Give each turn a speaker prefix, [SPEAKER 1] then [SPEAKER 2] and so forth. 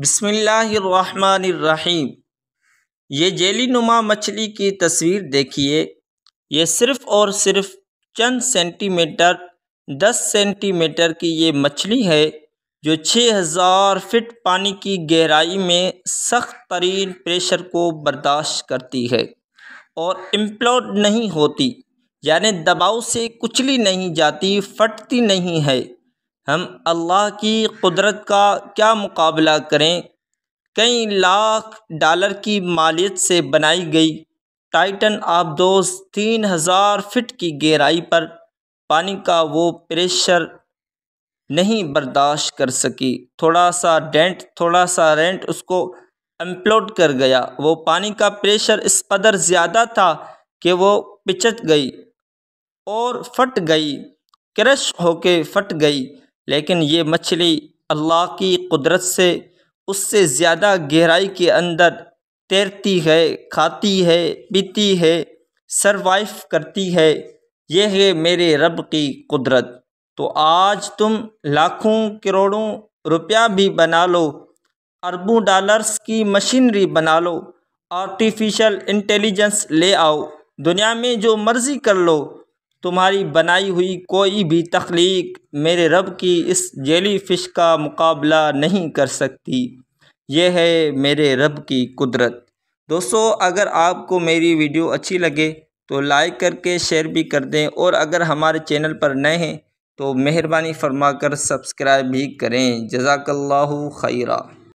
[SPEAKER 1] बसमीम ये जेली नुमा मछली की तस्वीर देखिए ये सिर्फ़ और सिर्फ चंद सेंटीमीटर दस सेंटीमीटर की ये मछली है जो छः हज़ार फिट पानी की गहराई में सख्त तरीन प्रेशर को बर्दाश्त करती है और इम्प्लोड नहीं होती यानी दबाव से कुचली नहीं जाती फटती नहीं है हम अल्लाह की कुदरत का क्या मुकाबला करें कई लाख डॉलर की मालियत से बनाई गई टाइटन आबदोज तीन हज़ार फिट की गहराई पर पानी का वो प्रेशर नहीं बर्दाश्त कर सकी थोड़ा सा डेंट थोड़ा सा रेंट उसको एम्प्लोड कर गया वो पानी का प्रेशर इस कदर ज़्यादा था कि वो पिचक गई और फट गई क्रश होके फट गई लेकिन ये मछली अल्लाह की कुदरत से उससे ज़्यादा गहराई के अंदर तैरती है खाती है पीती है सर्वाइव करती है यह है मेरे रब की कुदरत तो आज तुम लाखों करोड़ों रुपया भी बना लो अरबों डॉलर्स की मशीनरी बना लो आर्टिफिशियल इंटेलिजेंस ले आओ दुनिया में जो मर्ज़ी कर लो तुम्हारी बनाई हुई कोई भी तख्लीक मेरे रब की इस जेली फिश का मुकाबला नहीं कर सकती यह है मेरे रब की कुदरत दोस्तों अगर आपको मेरी वीडियो अच्छी लगे तो लाइक करके शेयर भी कर दें और अगर हमारे चैनल पर नए हैं तो मेहरबानी फरमा कर सब्सक्राइब भी करें जजाकल्ला खैरा